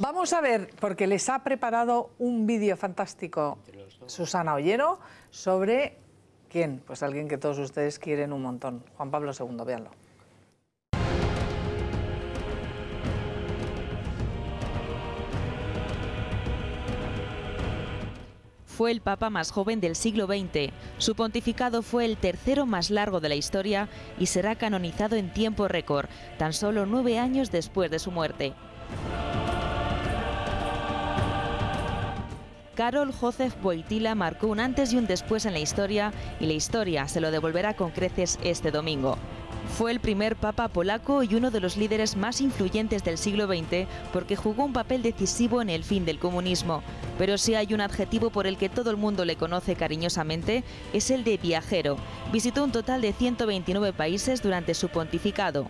Vamos a ver, porque les ha preparado un vídeo fantástico Susana Ollero sobre quién. Pues alguien que todos ustedes quieren un montón. Juan Pablo II, véanlo. fue el papa más joven del siglo XX. Su pontificado fue el tercero más largo de la historia y será canonizado en tiempo récord, tan solo nueve años después de su muerte. Carol Joseph Wojtyla marcó un antes y un después en la historia y la historia se lo devolverá con creces este domingo. Fue el primer papa polaco y uno de los líderes más influyentes del siglo XX porque jugó un papel decisivo en el fin del comunismo. Pero si hay un adjetivo por el que todo el mundo le conoce cariñosamente, es el de viajero. Visitó un total de 129 países durante su pontificado.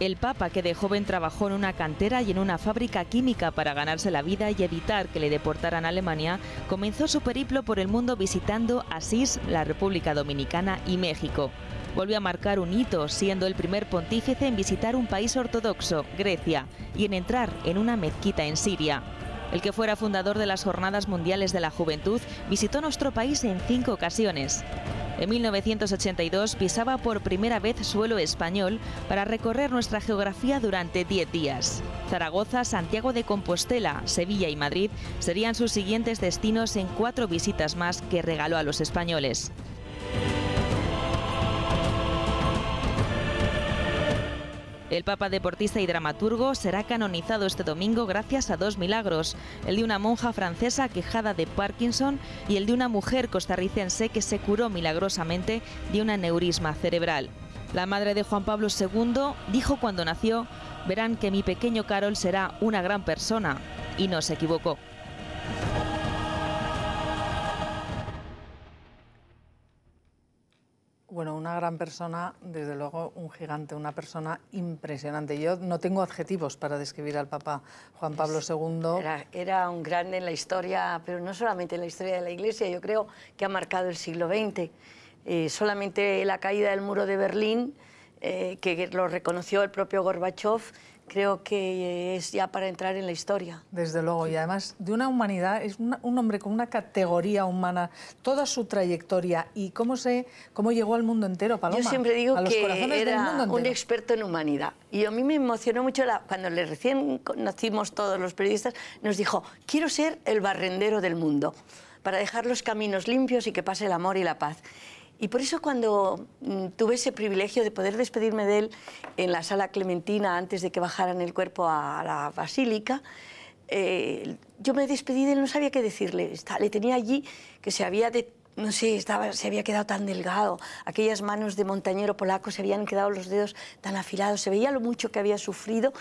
El Papa, que de joven trabajó en una cantera y en una fábrica química para ganarse la vida y evitar que le deportaran a Alemania, comenzó su periplo por el mundo visitando Asís, la República Dominicana y México. Volvió a marcar un hito, siendo el primer pontífice en visitar un país ortodoxo, Grecia, y en entrar en una mezquita en Siria. El que fuera fundador de las Jornadas Mundiales de la Juventud visitó nuestro país en cinco ocasiones. En 1982 pisaba por primera vez suelo español para recorrer nuestra geografía durante 10 días. Zaragoza, Santiago de Compostela, Sevilla y Madrid serían sus siguientes destinos en cuatro visitas más que regaló a los españoles. El Papa deportista y dramaturgo será canonizado este domingo gracias a dos milagros, el de una monja francesa quejada de Parkinson y el de una mujer costarricense que se curó milagrosamente de un aneurisma cerebral. La madre de Juan Pablo II dijo cuando nació, verán que mi pequeño Carol será una gran persona, y no se equivocó. gran persona, desde luego un gigante, una persona impresionante. Yo no tengo adjetivos para describir al Papa Juan Pablo II. Era, un grande en la historia, pero no solamente en la historia de la Iglesia, yo creo que ha marcado el siglo XX. Eh, solamente la caída del muro de Berlín, eh, que lo reconoció el propio Gorbachev, creo que es ya para entrar en la historia. Desde luego, y además de una humanidad, es un hombre con una categoría humana, toda su trayectoria y cómo, se, cómo llegó al mundo entero, Paloma. Yo siempre digo que era un experto en humanidad. Y a mí me emocionó mucho la, cuando le recién conocimos todos los periodistas, nos dijo, quiero ser el barrendero del mundo, para dejar los caminos limpios y que pase el amor y la paz. Y por eso cuando mm, tuve ese privilegio de poder despedirme de él en la sala clementina antes de que bajaran el cuerpo a la basílica, eh, yo me despedí de él, no sabía qué decirle. le tenía allí que se había, no sé, estaba, se había quedado tan delgado. Aquellas manos de montañero polaco se habían quedado los dedos tan afilados. Se veía lo mucho que había sufrido.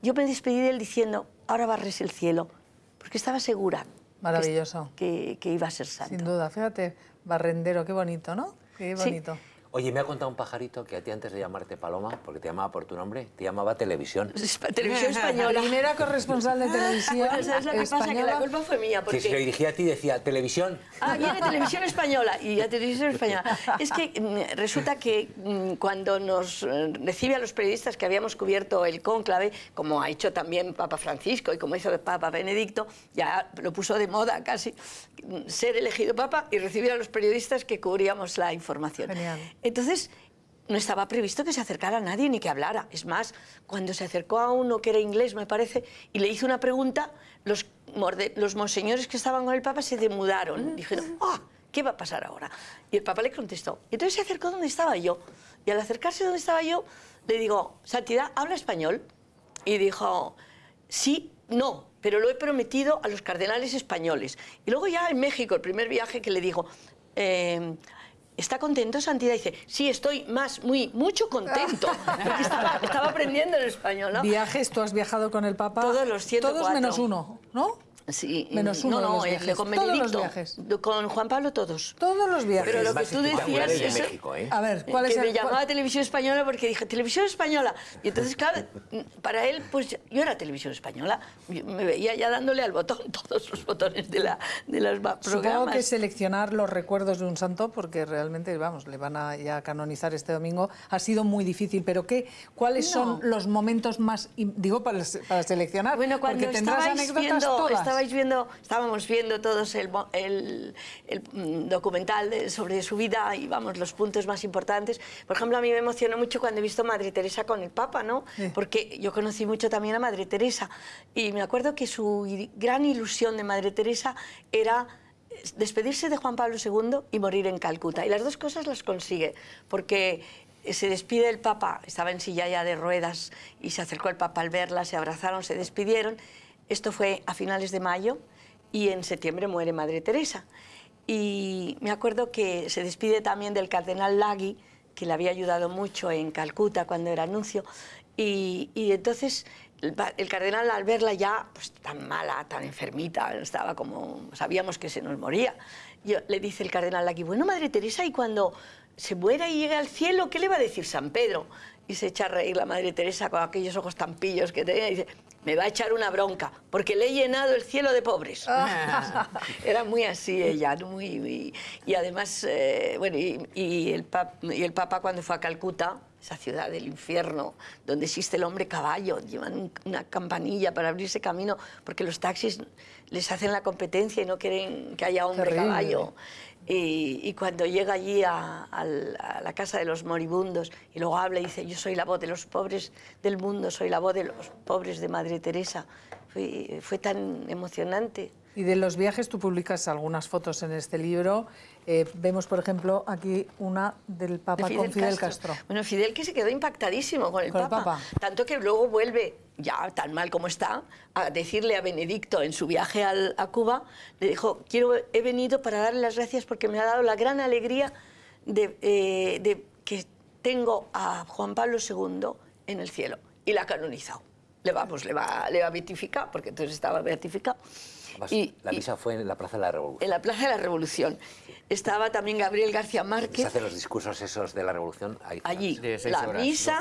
Yo me despedí de él diciendo, ahora barres el cielo, porque estaba segura. Maravilloso. Que, iba a ser santo. Sin duda, fíjate, barrendero, qué bonito, ¿no? Qué bonito. Oye, me ha contado un pajarito que a ti antes de llamarte Paloma, porque te llamaba por tu nombre, te llamaba Televisión. Televisión Española. La era corresponsal de televisión ¿sabes lo que pasa? Que la culpa fue mía. Porque... Que se dirigía a ti y decía, Televisión. Ah, viene Televisión Española. Y a Televisión Española. Es que mm, resulta que mm, cuando nos eh, recibe a los periodistas que habíamos cubierto el cónclave, como ha hecho también Papa Francisco y como hizo Papa Benedicto, ya lo puso de moda casi, mm, ser elegido Papa y recibir a los periodistas que cubríamos la información. Genial. Entonces, no estaba previsto que se acercara a nadie ni que hablara. Es más, cuando se acercó a uno que era inglés, me parece, y le hizo una pregunta, los, monseñores que estaban con el Papa se demudaron. Dijeron, ¡ah! ¿Qué va a pasar ahora? Y el Papa le contestó. Y entonces se acercó donde estaba yo. Y al acercarse donde estaba yo, le digo, Santidad, ¿habla español? Y dijo, sí, no, pero lo he prometido a los cardenales españoles. Y luego ya en México, el primer viaje que le dijo, eh, ¿Está contento Santida? Dice, sí, estoy más, muy, mucho contento. Porque estaba, aprendiendo el español, ¿no? Viajes, tú has viajado con el papá? Todos los 104. Todos menos uno, ¿no? Sí, menos uno. No, no, eh, con Todos los viajes. Con Juan Pablo todos. Todos los viajes. Pero lo que tú decías es... ¿eh? A ver, ¿cuál eh, me llamaba Televisión Española porque dije, Televisión Española. Y entonces, claro, para él, pues yo era Televisión Española. me veía ya dándole al botón todos los botones de, la, de las programas. Supongo que seleccionar los recuerdos de un santo, porque realmente, vamos, le van a ya canonizar este domingo, ha sido muy difícil. Pero ¿qué? ¿cuáles son los momentos más... Digo, para, seleccionar, bueno, cuando porque tendrás anécdotas viendo, estábamos viendo todos el, el, mm, documental sobre su vida y vamos, los puntos más importantes. Por ejemplo, a mí me emocionó mucho cuando he visto Madre Teresa con el Papa, ¿no? Porque yo conocí mucho también a Madre Teresa y me acuerdo que su gran ilusión de Madre Teresa era eh, despedirse de Juan Pablo II y morir en Calcuta. Y las dos cosas las consigue, porque eh, se despide el Papa, estaba en silla ya de ruedas y se acercó el Papa al verla, se abrazaron, se despidieron esto fue a finales de mayo y en septiembre muere Madre Teresa. Y me acuerdo que se despide también del cardenal Lagui, que le había ayudado mucho en Calcuta cuando era anuncio. Y, entonces el, cardenal al verla ya pues, tan mala, tan enfermita, estaba como, sabíamos que se nos moría, le dice el cardenal Lagui, bueno, Madre Teresa, ¿y cuando se muera y llegue al cielo, qué le va a decir San Pedro? y se echa a reír la Madre Teresa con aquellos ojos tan pillos que tenía y dice, me va a echar una bronca, porque le he llenado el cielo de pobres. Ah. Era muy así ella, muy... Y además, eh, bueno, y, el el Papa cuando fue a Calcuta, esa ciudad del infierno, donde existe el hombre caballo, llevan una campanilla para abrirse camino, porque los taxis les hacen la competencia y no quieren que haya hombre caballo. Y, cuando llega allí a, la casa de los moribundos y luego habla y dice, yo soy la voz de los pobres del mundo, soy la voz de los pobres de Madre Teresa, fue tan emocionante. Y de los viajes tú publicas algunas fotos en este libro. Eh, vemos, por ejemplo, aquí una del Papa con Fidel Castro. Bueno, Fidel que se quedó impactadísimo con el, Papa, Tanto que luego vuelve, ya tan mal como está, a decirle a Benedicto en su viaje a Cuba, le dijo, Quiero, he venido para darle las gracias porque me ha dado la gran alegría de, eh, que tengo a Juan Pablo II en el cielo. Y la ha canonizado. Le, vamos, pues, le, va, le va a beatificar, porque entonces estaba beatificado y, la misa fue en la Plaza de la Revolución. En la Plaza de la Revolución. Estaba también Gabriel García Márquez. Se hacen los discursos esos de la Revolución ahí, allí. la misa,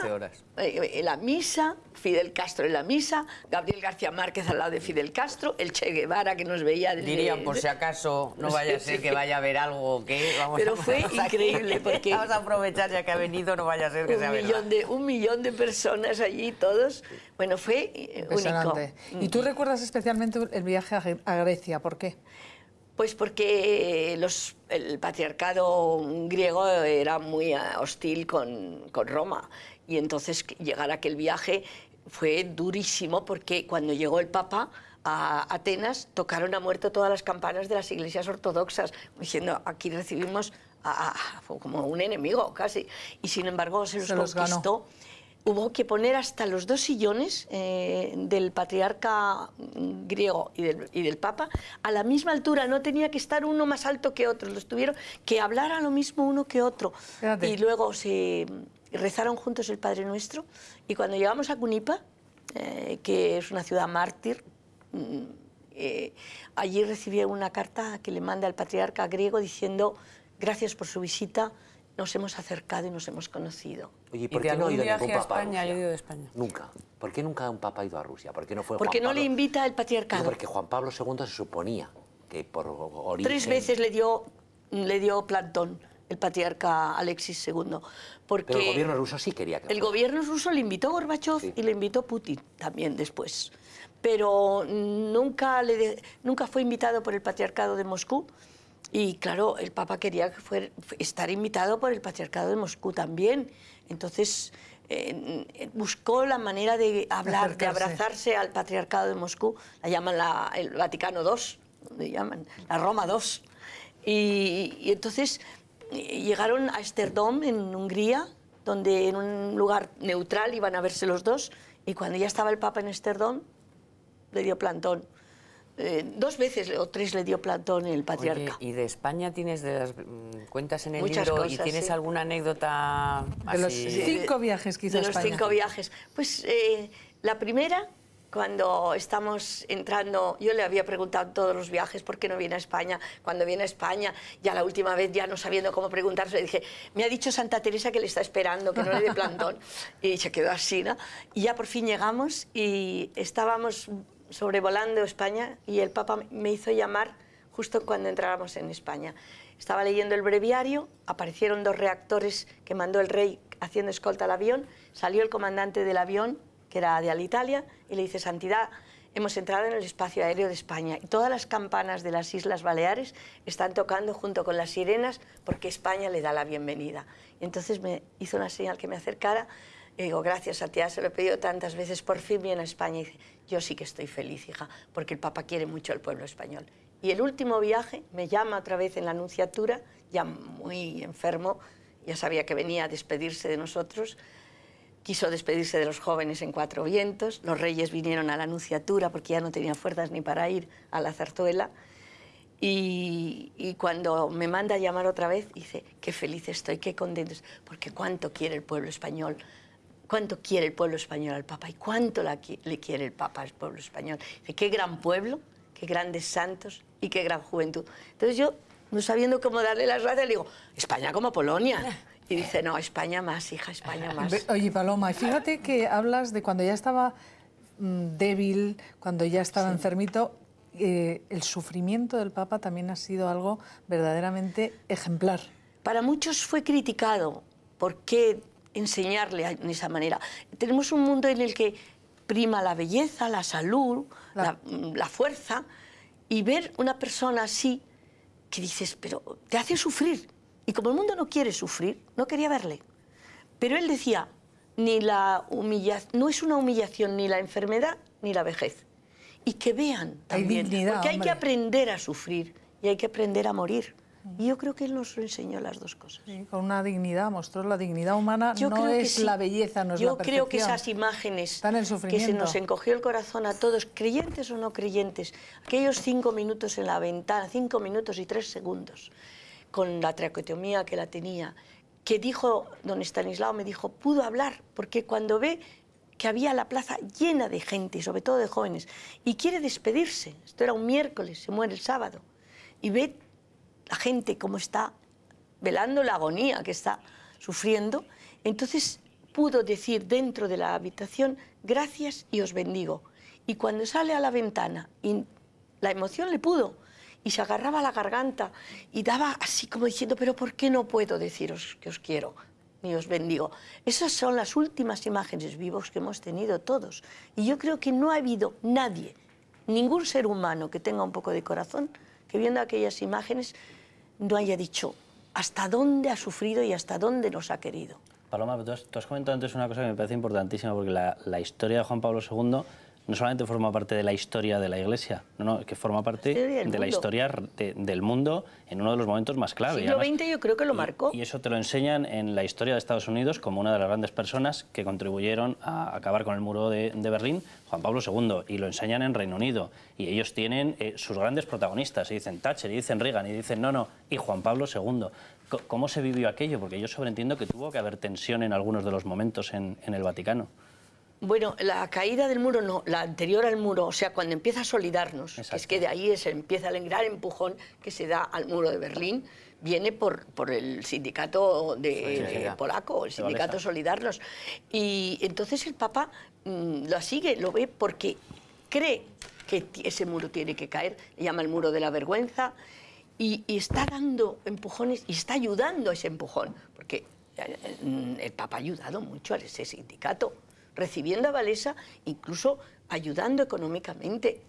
eh, eh, la misa, Fidel Castro en la misa, Gabriel García Márquez al lado de Fidel Castro, el Che Guevara que nos veía. Desde... Dirían, por si acaso, no vaya a ser que vaya a haber algo o qué. Pero fue increíble porque... Vamos a aprovechar ya que ha venido, no vaya a ser que sea millón un millón de personas allí, todos. Bueno, fue eh, único. ¿Y tú mm. recuerdas especialmente el viaje a, a Grecia. ¿Por qué? Pues porque los, el patriarcado griego era muy eh, hostil con, Roma y entonces llegar a aquel viaje fue durísimo porque cuando llegó el Papa a Atenas tocaron a muerto todas las campanas de las iglesias ortodoxas, diciendo aquí recibimos a, como un enemigo casi. Y sin embargo se los conquistó hubo que poner hasta los dos sillones eh, del patriarca griego y del, papa a la misma altura, no tenía que estar uno más alto que otro, los tuvieron que hablar a lo mismo uno que otro. Y luego se rezaron juntos el Padre Nuestro y cuando llegamos a Cunipa, eh, que es una ciudad mártir, mm, eh, allí recibí una carta que le manda al patriarca griego diciendo gracias por su visita nos hemos acercado y nos hemos conocido. Oye, ¿por qué no ha ido ningún papa a España, Yo he ido España. Nunca. ¿Por qué nunca un papa ha ido a Rusia? ¿Por qué no fue Porque no le invita el patriarcado. porque Juan Pablo II se suponía que por origen... Tres veces le dio, le dio plantón el patriarca Alexis II. Porque Pero el gobierno ruso sí quería que... El gobierno ruso le invitó Gorbachev y le invitó Putin también después. Pero nunca, le nunca fue invitado por el patriarcado de Moscú y claro, el Papa quería fuera, estar invitado por el Patriarcado de Moscú también. Entonces buscó la manera de hablar, de abrazarse al Patriarcado de Moscú. La llaman el Vaticano II, llaman la Roma II. Y, entonces llegaron a Esterdom, en Hungría, donde en un lugar neutral iban a verse los dos. Y cuando ya estaba el Papa en Esterdom, le dio plantón. Eh, dos veces o tres le dio plantón el patriarca. y de España tienes de las mm, cuentas en el Muchas libro y tienes alguna anécdota así? de los cinco viajes quizás. De los cinco viajes. Pues eh, la primera cuando estamos entrando, yo le había preguntado todos los viajes por qué no viene a España. Cuando viene a España, ya la última vez, ya no sabiendo cómo preguntarse, le dije, me ha dicho Santa Teresa que le está esperando, que no le dé plantón. y se quedó así, ¿no? Y ya por fin llegamos y estábamos sobrevolando España y el Papa me hizo llamar justo cuando entrábamos en España. Estaba leyendo el breviario, aparecieron dos reactores que mandó el rey haciendo escolta al avión, salió el comandante del avión, que era de Alitalia, y le dice, Santidad, hemos entrado en el espacio aéreo de España y todas las campanas de las Islas Baleares están tocando junto con las sirenas porque España le da la bienvenida. Y entonces me hizo una señal que me acercara le digo, gracias a tía, se lo he pedido tantas veces, por fin viene a España. Y dice, yo sí que estoy feliz, hija, porque el papá quiere mucho al pueblo español. Y el último viaje me llama otra vez en la Anunciatura, ya muy enfermo, ya sabía que venía a despedirse de nosotros, quiso despedirse de los jóvenes en Cuatro Vientos, los reyes vinieron a la Anunciatura porque ya no tenía fuerzas ni para ir a la zarzuela, y, y, cuando me manda a llamar otra vez, dice, qué feliz estoy, qué contento, porque cuánto quiere el pueblo español cuánto quiere el pueblo español al Papa y cuánto le quiere el Papa al pueblo español. Qué gran pueblo, qué grandes santos y qué gran juventud. Entonces yo, no sabiendo cómo darle las gracias, le digo, España como Polonia. Y dice, no, España más, hija, España ah, más. Oye, Paloma, fíjate que hablas de cuando ya estaba mm, débil, cuando ya estaba enfermito, eh, el sufrimiento del Papa también ha sido algo verdaderamente ejemplar. Para muchos fue criticado. ¿Por qué enseñarle de esa manera. Tenemos un mundo en el que prima la belleza, la salud, mm, la, fuerza, y ver una persona así que dices, pero te hace sufrir. Y como el mundo no quiere sufrir, no quería verle. Pero él decía, ni la no es una humillación ni la enfermedad ni la vejez. Y que vean también, porque hay que aprender a sufrir y hay que aprender a morir. Y yo creo que él nos enseñó las dos cosas. con una dignidad, mostró la dignidad humana, yo no es la belleza, no es yo la perfección. Yo creo que esas imágenes que se nos encogió el corazón a todos, creyentes o no creyentes, aquellos cinco minutos en la ventana, cinco minutos y tres segundos, con la traqueotomía que la tenía, que dijo, don Estanislao me dijo, pudo hablar, porque cuando ve que había la plaza llena de gente, sobre todo de jóvenes, y quiere despedirse, esto era un miércoles, se muere el sábado, y ve la gente como está velando la agonía que está sufriendo, entonces pudo decir dentro de la habitación, gracias y os bendigo. Y cuando sale a la ventana, y la emoción le pudo, y se agarraba la garganta y daba así como diciendo, pero ¿por qué no puedo deciros que os quiero? ni os bendigo. Esas son las últimas imágenes vivos que hemos tenido todos. Y yo creo que no ha habido nadie, ningún ser humano que tenga un poco de corazón, que viendo aquellas imágenes no haya dicho hasta dónde ha sufrido y hasta dónde nos ha querido. Paloma, tú has, comentado antes una cosa que me parece importantísima, porque la historia de Juan Pablo II no solamente forma parte de la historia de la Iglesia, no, que forma parte este de la historia del mundo en uno de los momentos más clave. Siglo XX yo creo que lo marcó. Y, eso te lo enseñan en la historia de Estados Unidos como una de las grandes personas que contribuyeron a acabar con el muro de, Berlín, Juan Pablo II, y lo enseñan en Reino Unido. Y ellos tienen eh, sus grandes protagonistas, y dicen Thatcher, y dicen Reagan, y dicen no, no, y Juan Pablo II. ¿Cómo se vivió aquello? Porque yo sobreentiendo que tuvo que haber tensión en algunos de los momentos en el Vaticano. Bueno, la caída del muro no, la anterior al muro, o sea, cuando empieza a solidarnos, que es que de ahí se empieza el gran empujón que se da al muro de Berlín, viene por, el sindicato de, polaco, el sindicato Solidarnos. Y entonces el Papa mm, lo sigue, lo ve porque cree que ese muro tiene que caer, llama el muro de la vergüenza, y está dando empujones y está ayudando a ese empujón, porque eh, mm, el Papa ha ayudado mucho a ese sindicato recibiendo a Valesa, incluso ayudando económicamente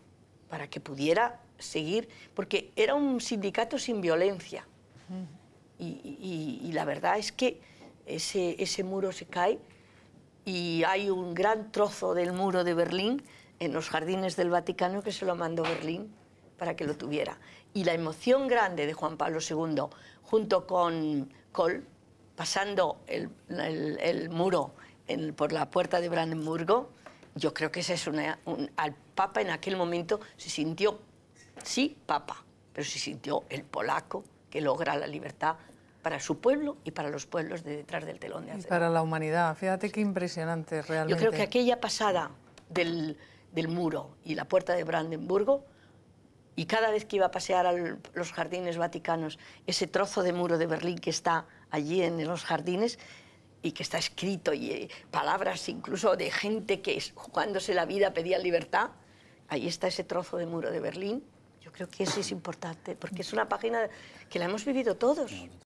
para que pudiera seguir, porque era un sindicato sin violencia. Y, la verdad es que ese, ese muro se cae y hay un gran trozo del muro de Berlín en los jardines del Vaticano que se lo mandó Berlín para que lo tuviera. Y la emoción grande de Juan Pablo II junto con Kohl, pasando el, el muro por la puerta de Brandenburgo, yo creo que ese es un, al Papa en aquel momento se sintió, sí, Papa, pero se sintió el polaco que logra la libertad para su pueblo y para los pueblos de detrás del telón de acero. Y para la humanidad, fíjate qué impresionante realmente. Yo creo que aquella pasada del muro y la puerta de Brandenburgo, y cada vez que iba a pasear a los jardines vaticanos, ese trozo de muro de Berlín que está allí en los jardines, y que está escrito y eh, palabras incluso de gente que jugándose la vida pedía libertad, ahí está ese trozo de muro de Berlín. Yo creo que eso es importante, porque es una página que la hemos vivido todos.